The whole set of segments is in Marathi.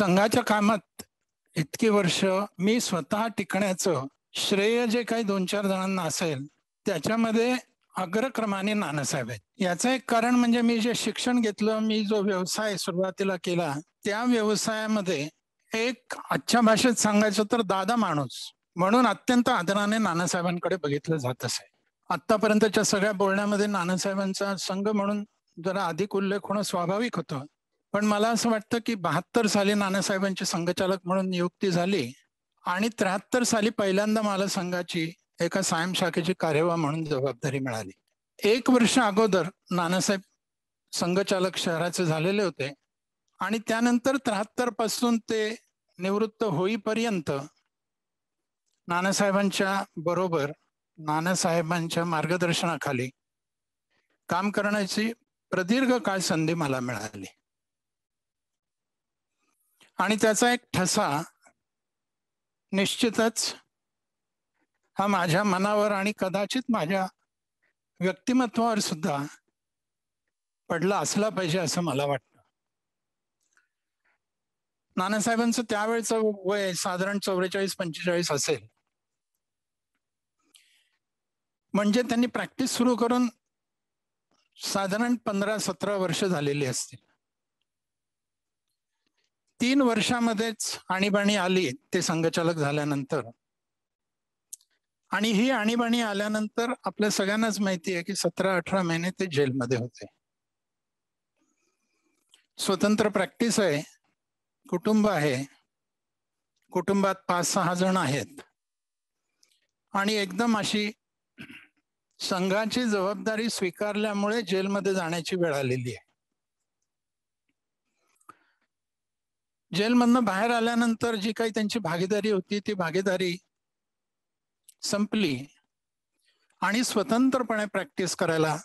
संघाच्या कामात इतकी वर्ष मी स्वतः टिकण्याचं श्रेय जे काही दोन चार जणांना असेल त्याच्यामध्ये अग्रक्रमाने नानासाहेब आहेत याचं एक कारण म्हणजे मी जे शिक्षण घेतलं मी जो व्यवसाय सुरुवातीला केला त्या व्यवसायामध्ये एक आजच्या भाषेत सांगायचं तर दादा माणूस म्हणून अत्यंत आदराने नानासाहेबांकडे बघितलं जात असे आतापर्यंतच्या सगळ्या बोलण्यामध्ये नानासाहेबांचा संघ म्हणून जरा अधिक उल्लेख होणं स्वाभाविक होतं पण मला असं वाटतं की बहात्तर साली नानासाहेबांची संघचालक म्हणून नियुक्ती झाली आणि त्र्याहत्तर साली पहिल्यांदा मला संघाची एका सायम शाखेची कार्यवाह म्हणून जबाबदारी मिळाली एक वर्ष अगोदर नानासाहेब संघचालक शहराचे झालेले होते आणि त्यानंतर त्र्याहत्तर पासून ते निवृत्त होईपर्यंत नानासाहेबांच्या बरोबर नानासाहेबांच्या मार्गदर्शनाखाली काम करण्याची प्रदीर्घ काळ संधी मला मिळाली आणि त्याचा एक ठसा निश्चितच हा माझ्या मनावर आणि कदाचित माझ्या व्यक्तिमत्वावर सुद्धा पडला असला पाहिजे असं मला वाटतं नानासाहेबांचं त्यावेळेच वय साधारण चौवेचाळीस पंचेचाळीस असेल म्हणजे त्यांनी प्रॅक्टिस सुरू करून साधारण पंधरा सतरा वर्ष झालेली असतील तीन वर्षामध्येच आणीबाणी आली ते संघचालक झाल्यानंतर आणि ही आणीबाणी आल्यानंतर आपल्या सगळ्यांनाच माहिती आहे की सतरा अठरा महिने ते जेलमध्ये होते स्वतंत्र प्रॅक्टिस आहे कुटुंब आहे कुटुंबात पाच सहा जण आहेत आणि एकदम अशी संघाची जबाबदारी स्वीकारल्यामुळे जेलमध्ये जाण्याची वेळ आलेली आहे जेलमधनं बाहेर आल्यानंतर जी काही त्यांची भागीदारी होती ती भागीदारी संपली आणि स्वतंत्रपणे प्रॅक्टिस करायला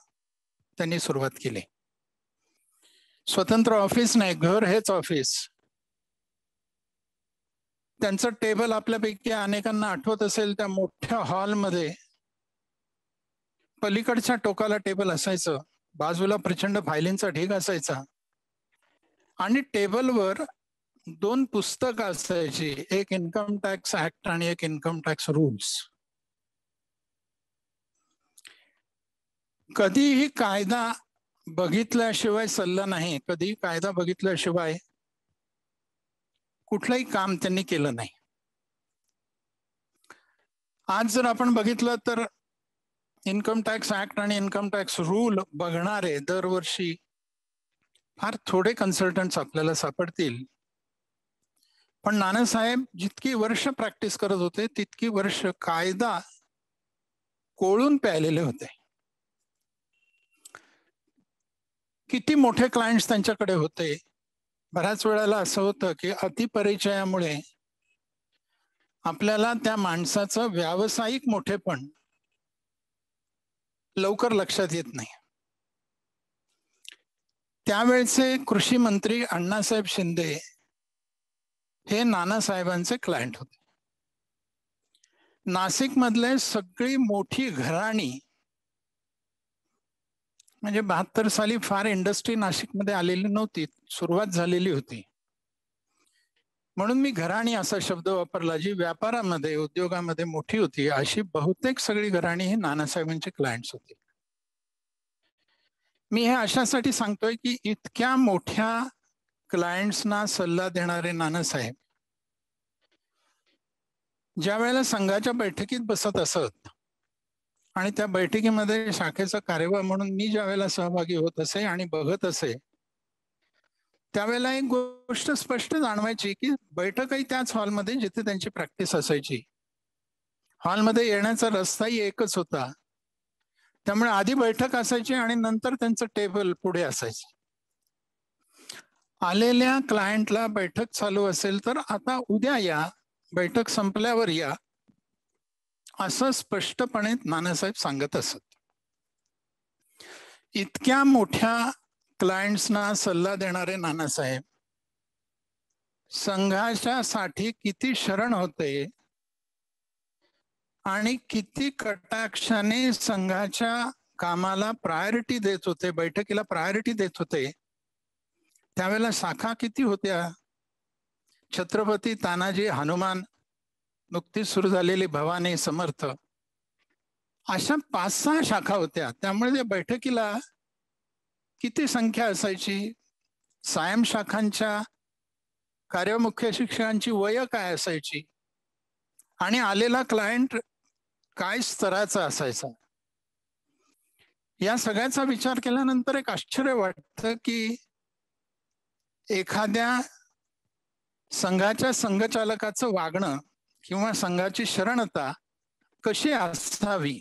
त्यांनी सुरुवात केली स्वतंत्र ऑफिस नाही घर हेच ऑफिस त्यांचं टेबल आपल्यापैकी अनेकांना आठवत असेल त्या मोठ्या हॉलमध्ये पलीकडच्या टोकाला टेबल असायचं बाजूला प्रचंड फायलींचा ढीग असायचा आणि टेबलवर दोन पुस्तक असायची एक इन्कम टॅक्स ऍक्ट आणि एक इन्कम टॅक्स रूल्स कधीही कायदा बघितल्याशिवाय सल्ला नाही कधी कायदा बघितल्याशिवाय कुठलंही काम त्यांनी केलं नाही आज जर आपण बघितलं तर इन्कम टॅक्स ऍक्ट आणि इन्कम टॅक्स रूल बघणारे दरवर्षी फार थोडे कन्सल्टंट्स आपल्याला सापडतील पण नानासाहेब जितकी वर्ष प्रॅक्टिस करत होते तितकी वर्ष कायदा कोळून प्यायलेले होते किती मोठे क्लायंट्स त्यांच्याकडे होते बऱ्याच वेळेला असं होतं की अतिपरिचयामुळे आपल्याला त्या माणसाचं व्यावसायिक मोठेपण लवकर लक्षात येत नाही त्यावेळचे कृषी मंत्री अण्णासाहेब शिंदे हे नानासाहेबांचे क्लायंट होते नाशिक मधले सगळी मोठी घराणी म्हणजे बहात्तर साली फार इंडस्ट्री नाशिकमध्ये आलेली नव्हती सुरुवात झालेली होती म्हणून मी घराणी असा शब्द वापरला जी व्यापारामध्ये उद्योगामध्ये मोठी होती अशी बहुतेक सगळी घराणी हे नानासाहेबांचे क्लायंट्स होते मी हे अशासाठी सांगतोय की इतक्या मोठ्या क्लायंट्सना सल्ला देणारे नानासाहेब ज्या वेळेला संघाच्या बैठकीत बसत असत आणि त्या बैठकीमध्ये शाखेचा कार्यभार म्हणून मी ज्या वेळेला सहभागी होत असे आणि बघत असे त्यावेळेला एक गोष्ट स्पष्ट जाणवायची की बैठकही त्याच हॉलमध्ये जिथे त्यांची प्रॅक्टिस असायची हॉलमध्ये येण्याचा रस्ताही एकच होता त्यामुळे आधी बैठक असायची आणि नंतर त्यांचं टेबल पुढे असायचं आलेल्या क्लायंटला बैठक चालू असेल तर आता उद्या या बैठक संपल्यावर या असं स्पष्टपणे नानासाहेब सांगत असत इतक्या मोठ्या क्लायंट्सना सल्ला देणारे नानासाहेब संघाच्या साठी किती शरण होते आणि किती कटाक्षाने संघाच्या कामाला प्रायोरिटी देत होते बैठकीला प्रायोरिटी देत होते त्यावेळेला शाखा किती होत्या छत्रपती तानाजी हनुमान नुकतीच सुरू झालेली भवानी समर्थ अशा पाच सहा शाखा होत्या त्यामुळे बैठकीला किती संख्या असायची सायम शाखांच्या कार्यमुख्य शिक्षकांची वय काय असायची आणि आलेला क्लायंट काय स्तराचा असायचा या सगळ्याचा विचार केल्यानंतर एक आश्चर्य वाटतं की एखाद्या संघाच्या संघचालकाचं वागणं किंवा संघाची शरणता कशी असावी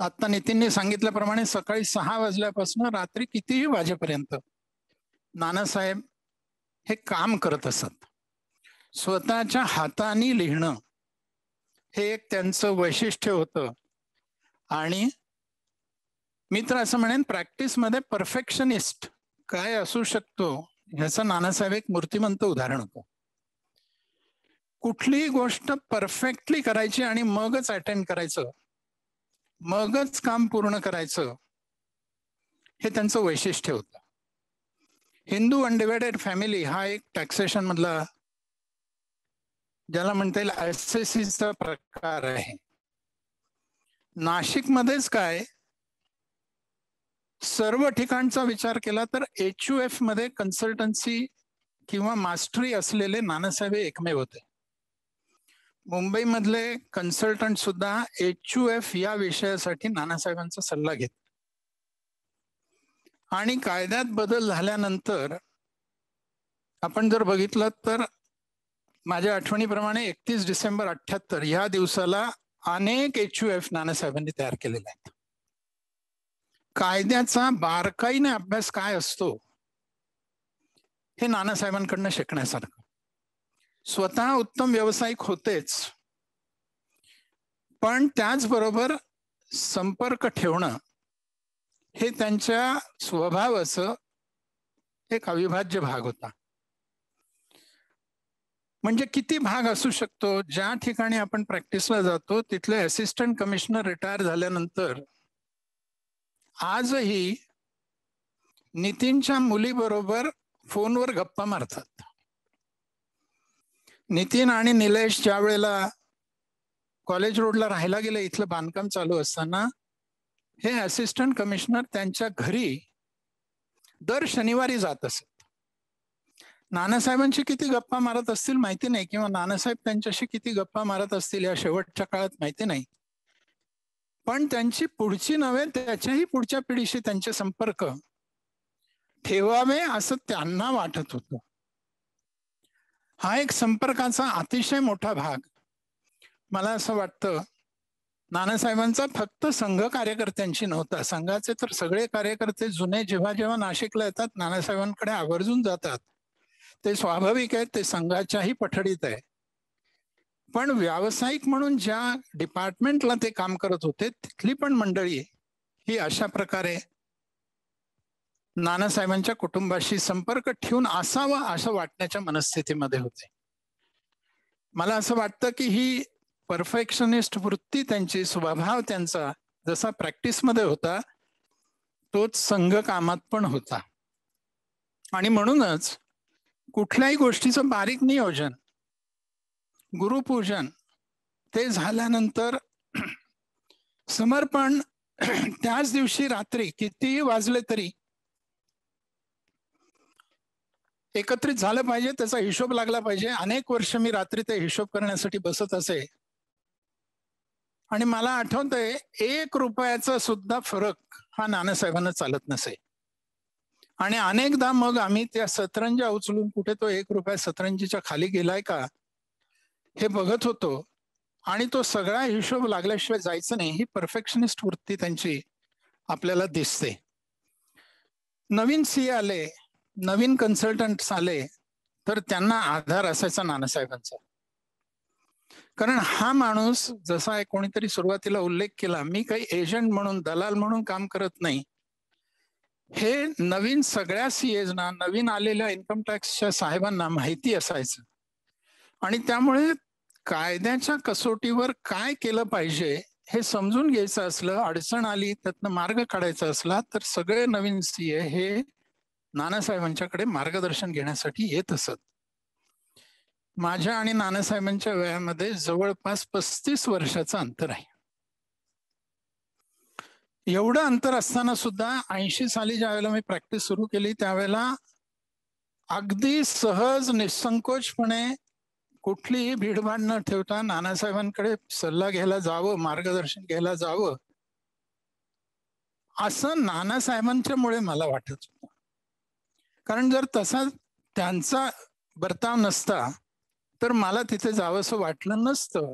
आता नितीनने सांगितल्याप्रमाणे सकाळी सहा वाजल्यापासून रात्री कितीही वाजेपर्यंत नानासाहेब हे काम करत असत स्वतःच्या हाताने लिहिणं हे एक त्यांचं वैशिष्ट्य होतं आणि मित्र असं म्हणेन प्रॅक्टिसमध्ये परफेक्शनिस्ट काय असू शकतो ह्याचं नानासाहेब एक मूर्तिमंत उदाहरण होतं कुठलीही गोष्ट परफेक्टली करायची आणि मगच अटेंड करायचं मगच काम पूर्ण करायचं हे त्यांचं वैशिष्ट्य होतं हिंदू अनडिवायडेड फॅमिली हा एक टॅक्सेशन मधला ज्याला म्हणता येईल आयसीसीचा प्रकार आहे नाशिकमध्येच काय सर्व ठिकाणचा विचार केला तर एच यू एफ मध्ये कन्सल्टन्सी किंवा मास्टरी असलेले नानासाहेब एकमेव होते मुंबई मधले कन्सल्टंट सुद्धा एच यू एफ या विषयासाठी नानासाहेबांचा सल्ला घेत आणि कायद्यात बदल झाल्यानंतर आपण जर बघितलं तर माझ्या आठवणीप्रमाणे एकतीस डिसेंबर अठ्ठ्याहत्तर ह्या दिवसाला अनेक एच यू एफ नानासाहेबांनी तयार केलेले आहेत कायद्याचा बारकाईने अभ्यास काय असतो हे नानासाहेबांकडनं शिकण्यासारखं स्वतः उत्तम व्यावसायिक होतेच पण त्याचबरोबर संपर्क ठेवणं हे त्यांच्या स्वभावाच एक अविभाज्य भाग होता म्हणजे किती भाग असू शकतो ज्या ठिकाणी आपण प्रॅक्टिसला जातो तिथले असिस्टंट कमिशनर रिटायर झाल्यानंतर आजही नितीनच्या मुलीबरोबर फोनवर गप्पा मारतात नितीन आणि निलेश ज्या वेळेला कॉलेज रोडला राहायला गेले इथलं बांधकाम चालू असताना हे असिस्टंट कमिशनर त्यांच्या घरी दर शनिवारी जात असत नानासाहेबांशी किती गप्पा मारत असतील माहिती नाही किंवा नानासाहेब त्यांच्याशी किती गप्पा मारत असतील या शेवटच्या काळात माहिती नाही पण त्यांची पुढची नव्हे त्याच्याही पुढच्या पिढीशी त्यांचे संपर्क ठेवावे असं त्यांना वाटत होत हा एक संपर्काचा अतिशय मोठा भाग मला असं वाटतं नानासाहेबांचा फक्त संघ कार्यकर्त्यांशी नव्हता संघाचे तर सगळे कार्यकर्ते जुने जेव्हा जेव्हा नाशिकला येतात नानासाहेबांकडे आवर्जून जातात ते स्वाभाविक आहे ते संघाच्याही पठडीत आहे पण व्यावसायिक म्हणून ज्या डिपार्टमेंटला ते काम करत होते तिथली पण मंडळी ही अशा प्रकारे नानासाहेबांच्या कुटुंबाशी संपर्क ठेवून असावा असं वाटण्याच्या मनस्थितीमध्ये होते मला असं वाटतं की ही परफेक्शनिस्ट वृत्ती त्यांची स्वभाव त्यांचा जसा प्रॅक्टिसमध्ये होता तोच संघ कामात पण होता आणि म्हणूनच कुठल्याही गोष्टीचं बारीक नियोजन गुरुपूजन ते झाल्यानंतर समर्पण त्याच दिवशी रात्री कितीही वाजले तरी एकत्रित झालं पाहिजे त्याचा हिशोब लागला पाहिजे अनेक वर्ष मी रात्री ते हिशोब करण्यासाठी बसत असे आणि मला आठवतंय एक रुपयाचा सुद्धा फरक हा नानासाहेबांना चालत नसे आणि अनेकदा मग आम्ही त्या सतरंजा उचलून कुठे तो एक रुपया सतरंजीच्या खाली गेलाय का हे बघत होतो आणि तो सगळा हिशोब लागल्याशिवाय जायचं नाही ही परफेक्शनिस्ट वृत्ती त्यांची आपल्याला दिसते नवीन सी आले नवीन कन्सल्टंट आले तर त्यांना आधार असायचा नानासाहेबांचा कारण हा माणूस जसा कोणीतरी सुरुवातीला उल्लेख केला मी काही एजंट म्हणून दलाल म्हणून काम करत नाही हे नवीन सगळ्या सीएजना नवीन आलेल्या इन्कम टॅक्सच्या साहेबांना माहिती असायचं आणि त्यामुळे कायद्याच्या कसोटीवर काय केलं पाहिजे हे समजून घ्यायचं असलं अडचण आली त्यातनं मार्ग काढायचा असला तर सगळे नवीन ए हे नानासाहेबांच्याकडे मार्गदर्शन घेण्यासाठी येत असत माझ्या आणि नानासाहेबांच्या वयामध्ये जवळपास पस्तीस वर्षाचं अंतर आहे एवढं अंतर असताना सुद्धा ऐंशी साली ज्या वेळेला मी प्रॅक्टिस सुरू केली त्यावेळेला अगदी सहज निसंकोचपणे कुठलीही भीडभाड न ठेवता नानासाहेबांकडे सल्ला घ्यायला जावं मार्गदर्शन घ्यायला जावं असं नानासाहेबांच्या मुळे मला वाटत होत कारण जर तसा त्यांचा बर्ताव नसता तर मला तिथे जावंसं वाटलं नसतं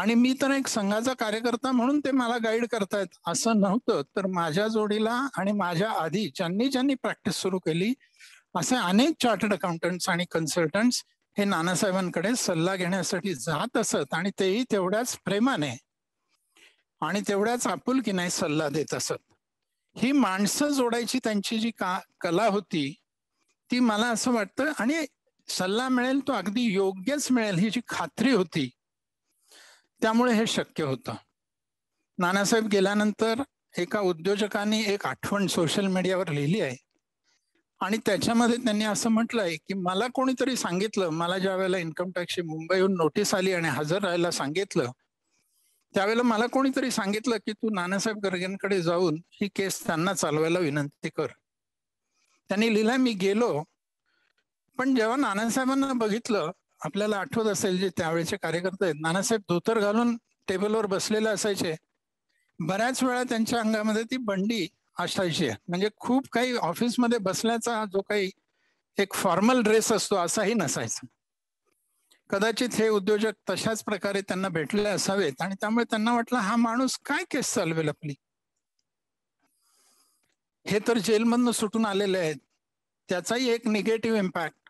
आणि मी तर एक संघाचा कार्यकर्ता म्हणून ते मला गाईड करतायत असं नव्हतं तर माझ्या जोडीला आणि माझ्या आधी ज्यांनी ज्यांनी प्रॅक्टिस सुरू केली असे अनेक चार्टर्ड अकाउंटंट्स आणि कन्सल्टंट्स हे नानासाहेबांकडे सल्ला घेण्यासाठी जात असत आणि तेही तेवढ्याच प्रेमाने आणि तेवढ्याच आपुलकीने सल्ला देत असत ही माणसं जोडायची त्यांची जी का कला होती ती मला असं वाटतं आणि सल्ला मिळेल तो अगदी योग्यच मिळेल ही जी खात्री होती त्यामुळे हे शक्य होतं नानासाहेब गेल्यानंतर एका उद्योजकांनी एक आठवण सोशल मीडियावर लिहिली आहे आणि त्याच्यामध्ये त्यांनी असं म्हटलंय की मला कोणीतरी सांगितलं मला ज्या वेळेला इन्कम टॅक्सची मुंबईहून नोटीस आली आणि हजर राहायला सांगितलं त्यावेळेला मला कोणीतरी सांगितलं की तू नानासाहेब गर्गेंकडे जाऊन ही केस त्यांना चालवायला विनंती कर त्यांनी लिहिला मी गेलो पण जेव्हा नानासाहेबांना बघितलं आपल्याला आठवत असेल जे त्यावेळेचे कार्यकर्ते आहेत नानासाहेब धोतर घालून टेबलवर बसलेले असायचे बऱ्याच वेळा त्यांच्या अंगामध्ये ती बंडी अठराशे म्हणजे खूप काही ऑफिसमध्ये बसण्याचा जो काही एक फॉर्मल ड्रेस असतो असाही नसायचा कदाचित हे उद्योजक तशाच प्रकारे त्यांना भेटले असावेत आणि त्यामुळे त्यांना वाटलं हा माणूस काय केस चालवेल आपली हे तर जेलमधनं सुटून आलेले आहेत त्याचाही एक निगेटिव्ह इम्पॅक्ट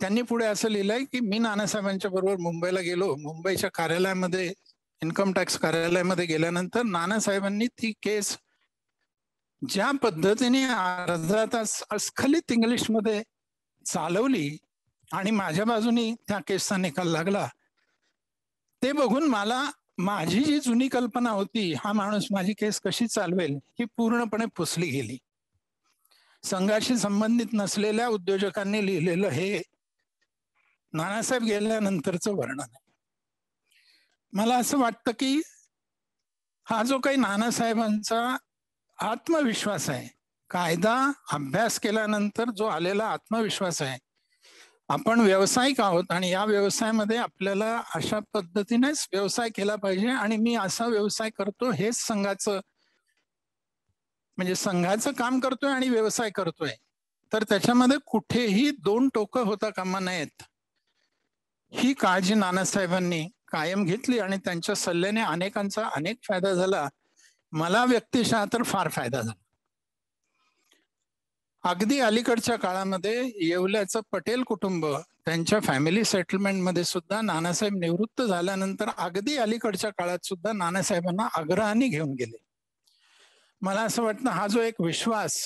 त्यांनी पुढे असं लिहिलंय की मी नानासाहेबांच्या बरोबर मुंबईला गेलो मुंबईच्या कार्यालयामध्ये इन्कम टॅक्स कार्यालयामध्ये गेल्यानंतर नानासाहेबांनी ती केस ज्या पद्धतीने अर्धा अस्खलित अस्खलित इंग्लिशमध्ये चालवली आणि माझ्या बाजूनी त्या केसचा निकाल लागला ते बघून मला माझी जी जुनी कल्पना होती हा माणूस माझी केस कशी चालवेल ही पूर्णपणे पुसली गेली संघाशी संबंधित नसलेल्या उद्योजकांनी लिहिलेलं हे नानासाहेब गेल्यानंतरचं वर्णन आहे मला असं वाटतं की हा जो काही नानासाहेबांचा आत्मविश्वास आहे कायदा अभ्यास केल्यानंतर जो आलेला आत्मविश्वास आहे आपण व्यावसायिक आहोत आणि या व्यवसायामध्ये आपल्याला अशा पद्धतीनेच व्यवसाय केला पाहिजे आणि मी असा व्यवसाय करतो हेच संघाचं म्हणजे संघाचं काम करतोय आणि व्यवसाय करतोय तर त्याच्यामध्ये कुठेही दोन टोकं होता कामा नयेत ही काळजी नानासाहेबांनी कायम घेतली आणि त्यांच्या सल्ल्याने अनेकांचा अनेक फायदा झाला मला व्यक्तिशः तर फार फायदा झाला अगदी अलीकडच्या काळामध्ये येवल्याचं पटेल कुटुंब त्यांच्या फॅमिली सेटलमेंटमध्ये सुद्धा नानासाहेब निवृत्त झाल्यानंतर अगदी अलीकडच्या काळात सुद्धा नानासाहेबांना आग्रहाने घेऊन गेले मला असं वाटतं हा जो एक विश्वास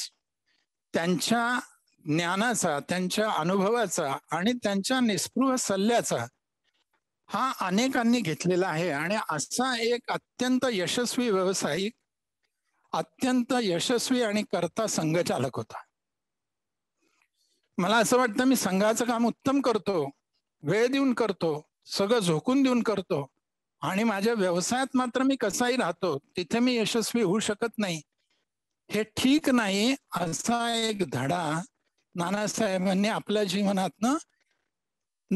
त्यांच्या ज्ञानाचा त्यांच्या अनुभवाचा आणि त्यांच्या निस्पृह सल्ल्याचा हा अनेकांनी घेतलेला आहे आणि असा एक अत्यंत यशस्वी व्यावसायिक अत्यंत यशस्वी आणि करता संघचालक होता मला असं वाटतं मी संघाचं काम उत्तम करतो वेळ देऊन करतो सगळं झोकून देऊन करतो आणि माझ्या व्यवसायात मात्र मी कसाही राहतो तिथे मी यशस्वी होऊ शकत नाही हे ठीक नाही असा एक धडा नानासाहेबांनी आपल्या जीवनातनं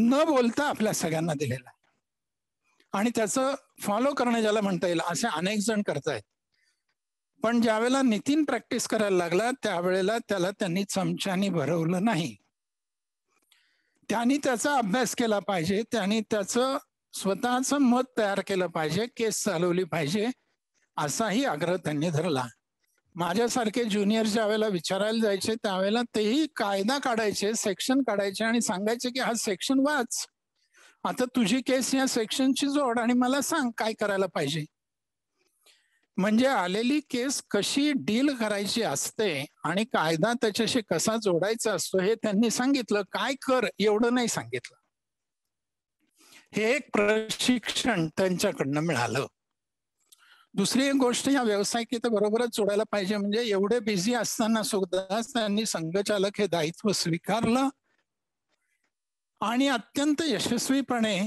न बोलता आपल्या सगळ्यांना दिलेला आणि त्याचं फॉलो करणं ज्याला म्हणता येईल असे अनेक जण करतायत पण ज्यावेळेला नितीन प्रॅक्टिस करायला लागला त्यावेळेला त्याला त्यांनी चमच्यानी भरवलं नाही त्यांनी त्याचा अभ्यास केला पाहिजे त्यांनी त्याचं स्वतःचं मत तयार केलं पाहिजे केस चालवली पाहिजे असाही आग्रह त्यांनी धरला माझ्यासारखे ज्युनियर ज्या वेळेला विचारायला जायचे त्यावेळेला तेही कायदा काढायचे सेक्शन काढायचे आणि सांगायचे की हा सेक्शन वाच आता तुझी केस या सेक्शनची जोड आणि मला सांग काय करायला पाहिजे म्हणजे आलेली केस कशी डील करायची असते आणि कायदा त्याच्याशी कसा जोडायचा असतो हे त्यांनी सांगितलं काय कर एवढं नाही सांगितलं हे एक प्रशिक्षण त्यांच्याकडनं मिळालं दुसरी एक गोष्ट या व्यावसायिकेत बरोबरच जोडायला पाहिजे म्हणजे एवढे बिझी असताना सुद्धा त्यांनी संघचालक हे दायित्व स्वीकारलं आणि अत्यंत यशस्वीपणे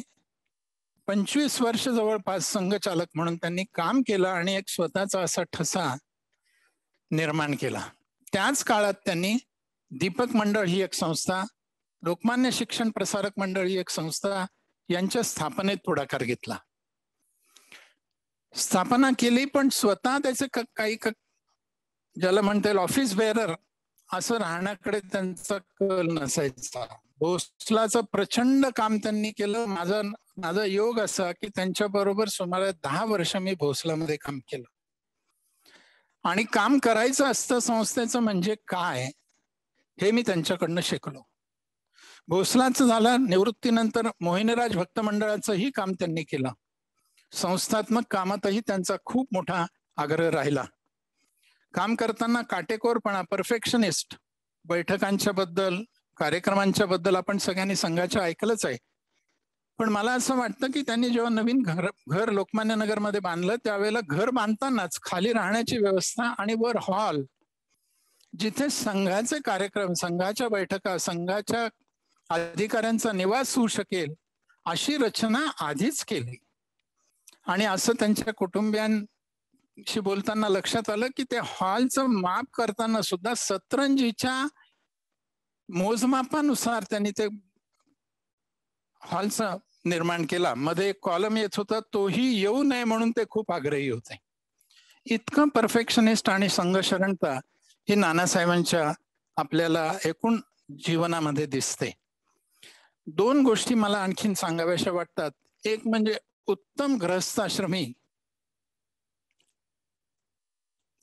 पंचवीस वर्ष जवळपास संघचालक म्हणून त्यांनी काम केलं आणि एक स्वतःचा असा ठसा निर्माण केला त्याच काळात त्यांनी दीपक मंडळ ही एक संस्था लोकमान्य शिक्षण प्रसारक मंडळ ही एक संस्था यांच्या स्थापनेत पुढाकार घेतला स्थापना केली पण स्वतः त्याचे काही ज्याला म्हणता येईल ऑफिस बेअरर असं राहण्याकडे त्यांचा कल नसायचा भोसलाचं प्रचंड काम त्यांनी केलं माझा माझा योग असा की त्यांच्या बरोबर सुमारे दहा वर्ष मी भोसलामध्ये काम केलं आणि काम करायचं असतं संस्थेचं म्हणजे काय हे मी त्यांच्याकडनं शिकलो भोसलाचं झालं निवृत्तीनंतर मोहिनीराज भक्त मंडळाचंही काम त्यांनी केलं संस्थात्मक कामातही त्यांचा खूप मोठा आग्रह राहिला काम करताना काटेकोरपणा परफेक्शनिस्ट बैठकांच्या बद्दल कार्यक्रमांच्या बद्दल आपण सगळ्यांनी संघाच्या ऐकलंच आहे पण मला असं वाटतं की त्यांनी जेव्हा नवीन घर घर लोकमान्य नगरमध्ये बांधलं त्यावेळेला घर बांधतानाच खाली राहण्याची व्यवस्था आणि वर हॉल जिथे संघाचे कार्यक्रम संघाच्या बैठका संघाच्या अधिकाऱ्यांचा निवास होऊ शकेल अशी रचना आधीच केली आणि असं त्यांच्या कुटुंबियांशी बोलताना लक्षात आलं की ते हॉलचं माप करताना सुद्धा सतरंजीच्या मोजमापानुसार त्यांनी ते हॉलचा निर्माण केला मध्ये कॉलम येत होता तोही येऊ नये म्हणून ते खूप आग्रही होते इतकं परफेक्शनिस्ट आणि संघशरणता ही नानासाहेबांच्या आपल्याला एकूण जीवनामध्ये दिसते दोन गोष्टी मला आणखीन सांगाव्याशा वाटतात एक म्हणजे उत्तम ग्रहस्थाश्रमी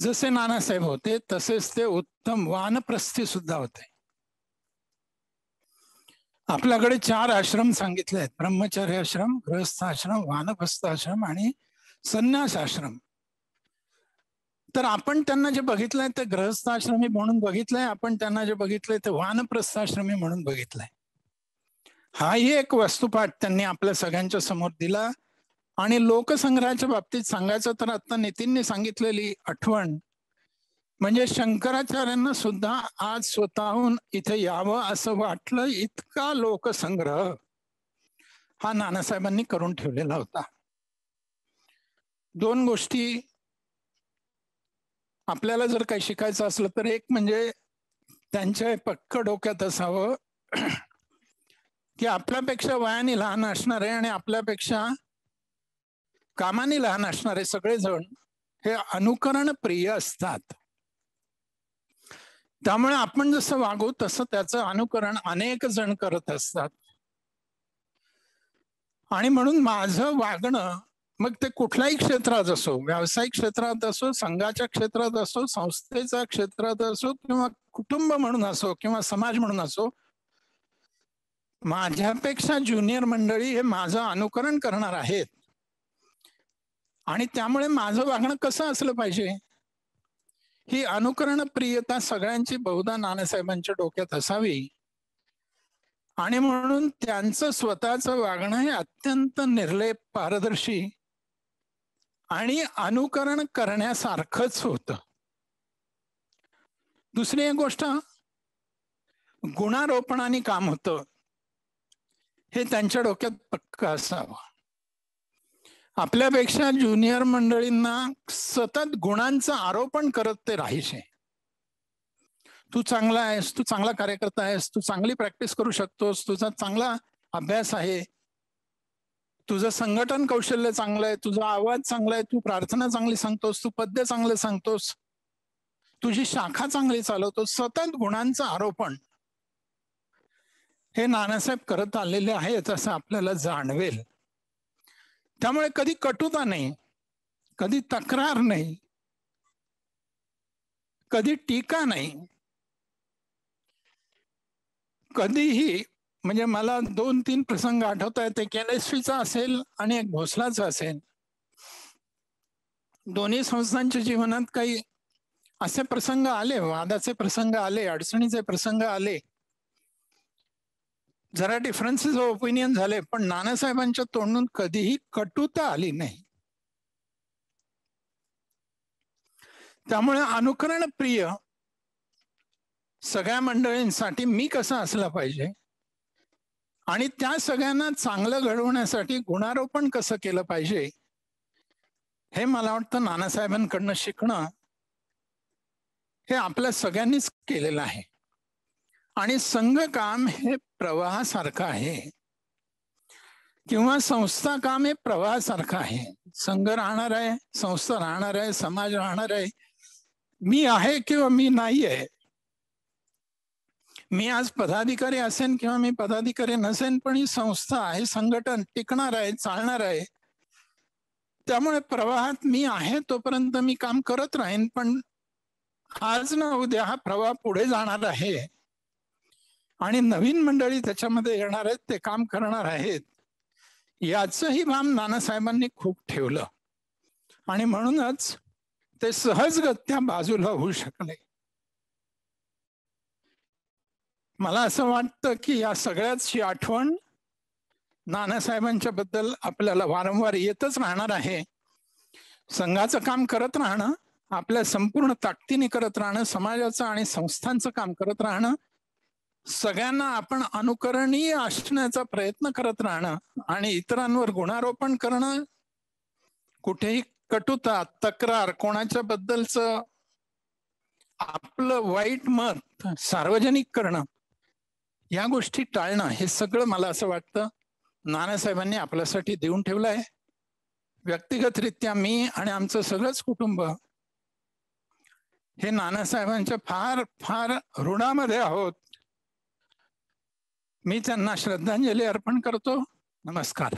जसे नानासाहेब होते तसेच ते उत्तम वानप्रस्थी सुद्धा होते आपल्याकडे चार आश्रम सांगितले आहेत ब्रह्मचर्य आश्रम वानप्रस्थ वानप्रस्थाश्रम आणि संन्यास आश्रम तर आपण त्यांना जे बघितलंय ते ग्रहस्थाश्रमी म्हणून बघितलंय आपण त्यांना जे बघितलंय ते वानप्रस्थाश्रमी म्हणून बघितलंय हाही एक वस्तुपाठ त्यांनी आपल्या सगळ्यांच्या समोर दिला आणि लोकसंग्रहाच्या बाबतीत सांगायचं तर आता नितीनने सांगितलेली आठवण म्हणजे शंकराचार्यांना सुद्धा आज स्वतःहून इथे यावं असं वाटलं इतका लोकसंग्रह हा नानासाहेबांनी करून ठेवलेला होता दोन गोष्टी आपल्याला जर काही शिकायचं असलं तर एक म्हणजे त्यांच्या पक्क डोक्यात असावं की आपल्यापेक्षा वयाने लहान असणारे आणि आपल्यापेक्षा कामाने लहान असणारे सगळेजण हे अनुकरण प्रिय असतात त्यामुळे आपण जसं वागू तसं त्याचं अनुकरण अनेक जण करत असतात आणि म्हणून माझं वागणं मग ते कुठल्याही क्षेत्रात असो व्यावसायिक क्षेत्रात असो संघाच्या क्षेत्रात असो संस्थेच्या क्षेत्रात असो किंवा कुटुंब म्हणून असो किंवा समाज म्हणून असो माझ्यापेक्षा ज्युनियर मंडळी हे माझं अनुकरण करणार आहेत आणि त्यामुळे माझं वागणं कसं असलं पाहिजे ही अनुकरण प्रियता सगळ्यांची बहुधा नानासाहेबांच्या डोक्यात असावी आणि म्हणून त्यांचं स्वतःचं वागणं हे अत्यंत निर्लेप पारदर्शी आणि अनुकरण करण्यासारखंच होत दुसरी एक गोष्ट गुणारोपणाने काम होतं हे त्यांच्या डोक्यात पक्क असावं आपल्यापेक्षा ज्युनियर मंडळींना सतत गुणांचा आरोपण करत ते आहे तू चांगला आहेस तू चांगला कार्यकर्ता आहेस तू चांगली प्रॅक्टिस करू शकतोस तुझा चांगला अभ्यास आहे तुझं संघटन कौशल्य चांगलं आहे तुझा आवाज चांगला आहे तू प्रार्थना चांगली सांगतोस तू पद्य चांगलं सांगतोस तुझी शाखा चांगली चालवतोस सतत गुणांचं आरोपण हे नानासाहेब करत आलेले आहेत असं आपल्याला जाणवेल त्यामुळे कधी कटुता नाही कधी तक्रार नाही कधी टीका नाही कधीही म्हणजे मला दोन तीन प्रसंग आठवत एन ते पीचा असेल आणि एक भोसलाचा असेल दोन्ही संस्थांच्या जीवनात काही असे प्रसंग आले वादाचे प्रसंग आले अडचणीचे प्रसंग आले जरा डिफरन्सेस ऑफ ओपिनियन झाले पण नानासाहेबांच्या तोंडून कधीही कटुता आली नाही त्यामुळे अनुकरण प्रिय सगळ्या मंडळींसाठी मी कसा असला पाहिजे आणि त्या सगळ्यांना चांगलं घडवण्यासाठी गुणारोपण कसं केलं पाहिजे हे मला वाटतं नानासाहेबांकडनं शिकणं हे आपल्या सगळ्यांनीच केलेलं आहे आणि संघ काम हे प्रवाहासारखं आहे किंवा संस्था काम हे प्रवाहासारखं आहे संघ राहणार आहे संस्था राहणार आहे समाज राहणार आहे मी आहे किंवा मी नाही आहे मी आज पदाधिकारी असेन किंवा मी पदाधिकारी नसेन पण ही संस्था आहे संघटन टिकणार आहे चालणार आहे त्यामुळे प्रवाहात मी आहे तोपर्यंत मी काम करत राहीन पण आज ना उद्या हा प्रवाह पुढे जाणार आहे आणि नवीन मंडळी त्याच्यामध्ये येणार आहेत ते काम करणार आहेत याचही भान नानासाहेबांनी खूप ठेवलं आणि म्हणूनच ते सहजगत्या बाजूला होऊ शकले मला असं वाटतं की या सगळ्याची आठवण नानासाहेबांच्या बद्दल आपल्याला वारंवार येतच राहणार आहे संघाचं काम करत राहणं आपल्या संपूर्ण ताकदीने करत राहणं समाजाचं आणि संस्थांचं काम करत राहणं सगळ्यांना आपण अनुकरणीय असण्याचा प्रयत्न करत राहणं आणि इतरांवर गुणारोपण करणं कुठेही कटुता तक्रार कोणाच्या बद्दलच आपलं वाईट मत सार्वजनिक करणं या गोष्टी टाळणं हे सगळं मला असं वाटतं नानासाहेबांनी आपल्यासाठी देऊन ठेवलं आहे व्यक्तिगतरित्या मी आणि आमचं सगळंच कुटुंब हे नानासाहेबांच्या फार फार ऋणामध्ये आहोत मी त्यांना श्रद्धांजली अर्पण करतो नमस्कार